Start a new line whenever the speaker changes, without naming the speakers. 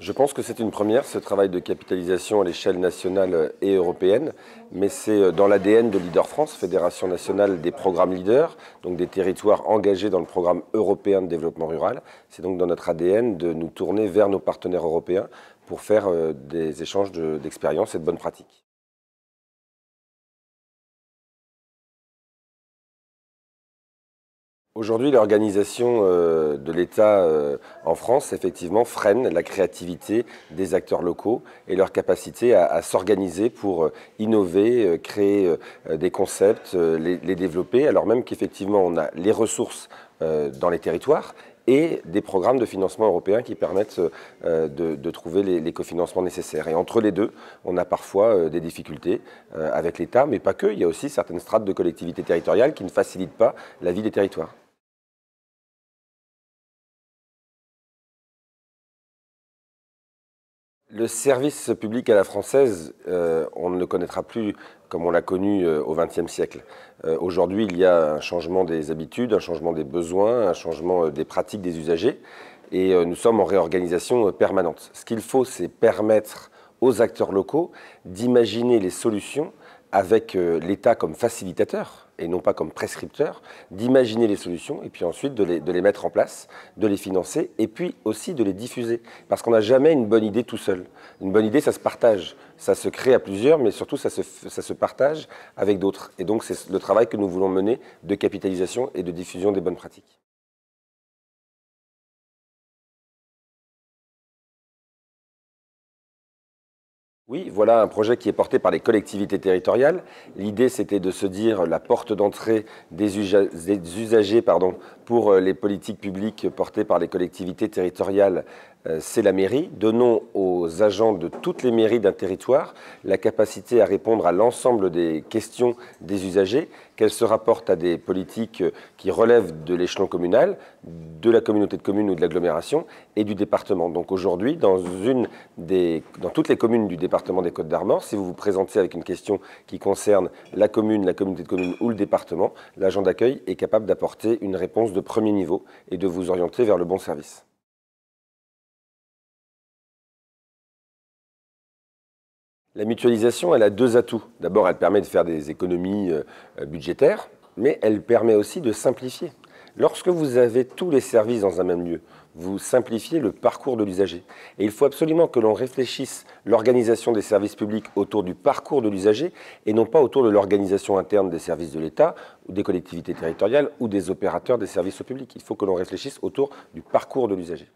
Je pense que c'est une première, ce travail de capitalisation à l'échelle nationale et européenne, mais c'est euh, dans l'ADN
de Leader France, Fédération nationale des programmes leaders, donc des territoires engagés dans le programme européen de développement rural. C'est donc dans notre ADN de nous tourner vers nos partenaires européens pour
faire euh, des échanges d'expériences et de bonnes pratiques. Aujourd'hui, l'organisation
euh, de l'État euh, en France, effectivement, freine la créativité des acteurs locaux et leur capacité à, s'organiser pour euh, innover, créer des concepts, les, développer, alors même qu'effectivement, on a les ressources dans les territoires et des programmes de financement européens qui permettent de, trouver les, les, cofinancements nécessaires. Et entre les deux, on a parfois des difficultés avec l'État, mais pas que. Il y
a aussi certaines strates de collectivités territoriales qui ne facilitent pas la vie des territoires. Le service public à la française, euh, on ne le connaîtra plus comme on l'a connu euh,
au XXe siècle. Euh, aujourd'hui, il y a un changement des habitudes, un changement des besoins, un changement des pratiques des usagers, et nous sommes en réorganisation permanente. Ce qu'il faut, c'est permettre aux acteurs locaux d'imaginer les solutions avec l'État comme facilitateur, et non pas comme prescripteur, d'imaginer les solutions et puis ensuite de les, mettre en place, de les financer et puis aussi de les diffuser. Parce qu'on n'a jamais une bonne idée tout seul. Une bonne idée, ça se partage, ça se crée à plusieurs, mais surtout ça se, ça se partage avec
d'autres. Et donc c'est le travail que nous voulons mener de capitalisation et de diffusion des bonnes pratiques. Oui, voilà un projet qui est porté par les collectivités territoriales. L'idée,
c'était de se dire la porte d'entrée des, usagers pardon, pour euh, les politiques publiques portées par les collectivités territoriales, euh, c'est la mairie. Donnons aux agents de toutes les mairies d'un territoire la capacité à répondre à l'ensemble des questions des usagers, qu'elles se rapportent à des politiques euh, qui relèvent de l'échelon communal, de la communauté de communes ou de l'agglomération et du département. Donc aujourd'hui, dans, dans toutes les communes du département, des Côtes d'Armor. Si vous vous présentez avec une question qui concerne la commune, la communauté de communes ou le département, l'agent d'accueil est capable d'apporter une réponse de premier niveau
et de vous orienter vers le bon service. La mutualisation, elle a deux atouts. D'abord, elle permet de faire des
économies euh, budgétaires, mais elle permet aussi de simplifier. Lorsque vous avez tous les services dans un même lieu, vous simplifiez le parcours de l'usager. Et il faut absolument que l'on réfléchisse l'organisation des services publics autour du parcours de l'usager et non pas autour de l'organisation interne des services de l'État ou des collectivités territoriales ou des opérateurs des services au public. Il faut que l'on réfléchisse autour du parcours de l'usager.